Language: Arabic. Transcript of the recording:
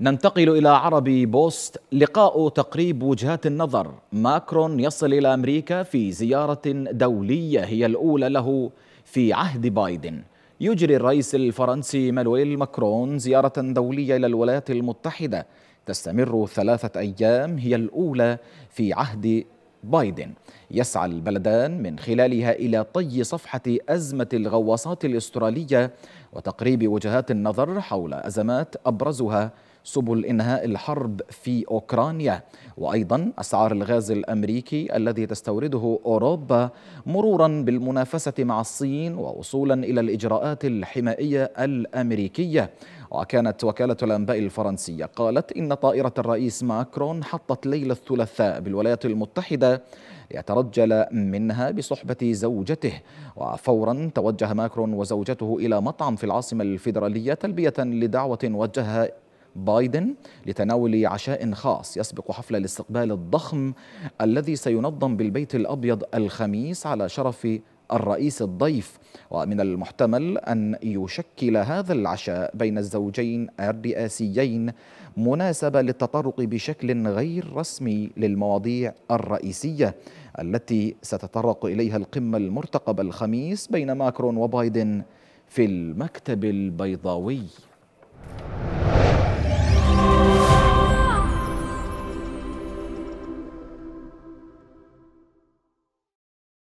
ننتقل إلى عربي بوست لقاء تقريب وجهات النظر ماكرون يصل إلى أمريكا في زيارة دولية هي الأولى له في عهد بايدن يجري الرئيس الفرنسي مانويل ماكرون زيارة دولية إلى الولايات المتحدة تستمر ثلاثة أيام هي الأولى في عهد بايدن يسعى البلدان من خلالها إلى طي صفحة أزمة الغواصات الأسترالية وتقريب وجهات النظر حول أزمات أبرزها سبل إنهاء الحرب في أوكرانيا وأيضا أسعار الغاز الأمريكي الذي تستورده أوروبا مرورا بالمنافسة مع الصين ووصولا إلى الإجراءات الحمائية الأمريكية وكانت وكالة الأنباء الفرنسية قالت إن طائرة الرئيس ماكرون حطت ليلة الثلاثاء بالولايات المتحدة ليترجل منها بصحبة زوجته وفورا توجه ماكرون وزوجته إلى مطعم في العاصمة الفيدرالية تلبية لدعوة وجهها بايدن لتناول عشاء خاص يسبق حفل الاستقبال الضخم الذي سينظم بالبيت الأبيض الخميس على شرف الرئيس الضيف ومن المحتمل أن يشكل هذا العشاء بين الزوجين الرئاسيين مناسبة للتطرق بشكل غير رسمي للمواضيع الرئيسية التي ستتطرق إليها القمة المرتقبة الخميس بين ماكرون وبايدن في المكتب البيضاوي you